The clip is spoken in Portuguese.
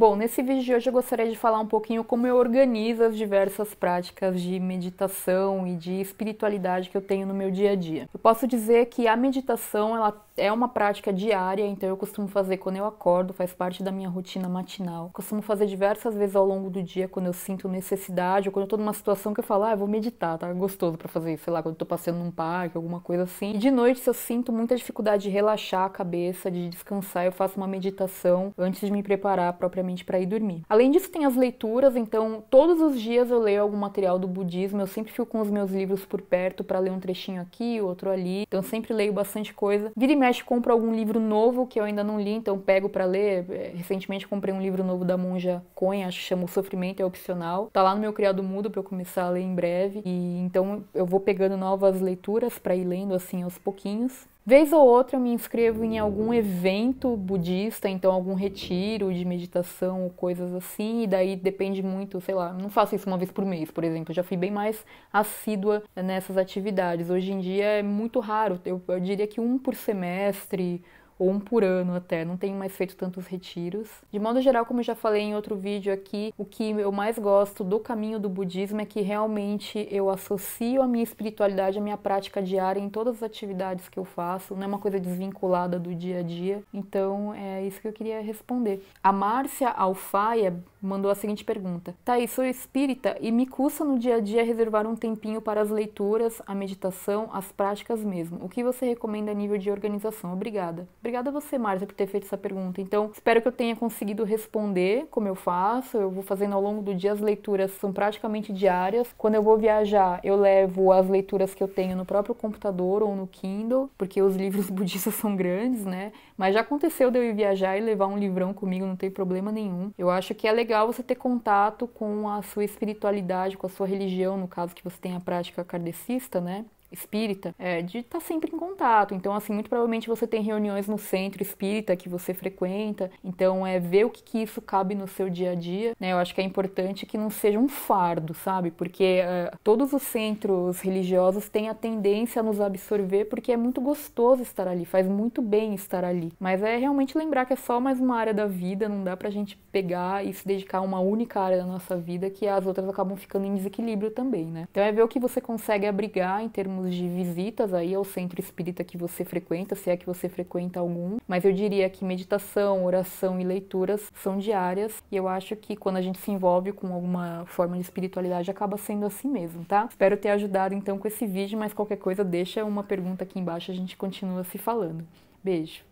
Bom, nesse vídeo de hoje eu gostaria de falar um pouquinho como eu organizo as diversas práticas de meditação e de espiritualidade que eu tenho no meu dia a dia. Eu posso dizer que a meditação ela é uma prática diária, então eu costumo fazer quando eu acordo, faz parte da minha rotina matinal. Costumo fazer diversas vezes ao longo do dia quando eu sinto necessidade ou quando eu tô numa situação que eu falo, ah, eu vou meditar, tá gostoso para fazer, sei lá, quando eu tô passeando num parque, alguma coisa assim. E de noite, se eu sinto muita dificuldade de relaxar a cabeça, de descansar, eu faço uma meditação antes de me preparar propriamente justamente para ir dormir. Além disso, tem as leituras, então todos os dias eu leio algum material do budismo, eu sempre fico com os meus livros por perto para ler um trechinho aqui, outro ali, então sempre leio bastante coisa. Vira e mexe, compro algum livro novo que eu ainda não li, então pego para ler. É, recentemente comprei um livro novo da Monja Coen, acho que chama O Sofrimento é Opcional. Tá lá no meu criado mudo para eu começar a ler em breve, e então eu vou pegando novas leituras para ir lendo assim aos pouquinhos. Vez ou outra eu me inscrevo em algum evento budista, então algum retiro de meditação ou coisas assim, e daí depende muito, sei lá, não faço isso uma vez por mês, por exemplo. Eu já fui bem mais assídua nessas atividades. Hoje em dia é muito raro, eu, eu diria que um por semestre, ou um por ano até, não tenho mais feito tantos retiros. De modo geral, como eu já falei em outro vídeo aqui, o que eu mais gosto do caminho do budismo é que realmente eu associo a minha espiritualidade a minha prática diária em todas as atividades que eu faço, não é uma coisa desvinculada do dia a dia. Então, é isso que eu queria responder. A Márcia Alfaia mandou a seguinte pergunta: Thaís, sou espírita e me custa no dia a dia reservar um tempinho para as leituras, a meditação, as práticas mesmo. O que você recomenda a nível de organização? Obrigada. Obrigada a você, Márcia, por ter feito essa pergunta. Então, espero que eu tenha conseguido responder como eu faço. Eu vou fazendo ao longo do dia as leituras são praticamente diárias. Quando eu vou viajar, eu levo as leituras que eu tenho no próprio computador ou no Kindle, porque os livros budistas são grandes, né? Mas já aconteceu de eu ir viajar e levar um livrão comigo, não tem problema nenhum. Eu acho que é legal você ter contato com a sua espiritualidade, com a sua religião, no caso que você tem a prática kardecista, né? espírita, é, de estar tá sempre em contato. Então, assim, muito provavelmente você tem reuniões no centro espírita que você frequenta. Então, é ver o que, que isso cabe no seu dia a dia. Né? Eu acho que é importante que não seja um fardo, sabe? Porque é, todos os centros religiosos têm a tendência a nos absorver porque é muito gostoso estar ali, faz muito bem estar ali. Mas é realmente lembrar que é só mais uma área da vida, não dá pra gente pegar e se dedicar a uma única área da nossa vida que as outras acabam ficando em desequilíbrio também, né? Então, é ver o que você consegue abrigar em termos termos de visitas aí ao centro espírita que você frequenta, se é que você frequenta algum, mas eu diria que meditação, oração e leituras são diárias e eu acho que quando a gente se envolve com alguma forma de espiritualidade acaba sendo assim mesmo, tá? Espero ter ajudado então com esse vídeo, mas qualquer coisa deixa uma pergunta aqui embaixo, a gente continua se falando. Beijo!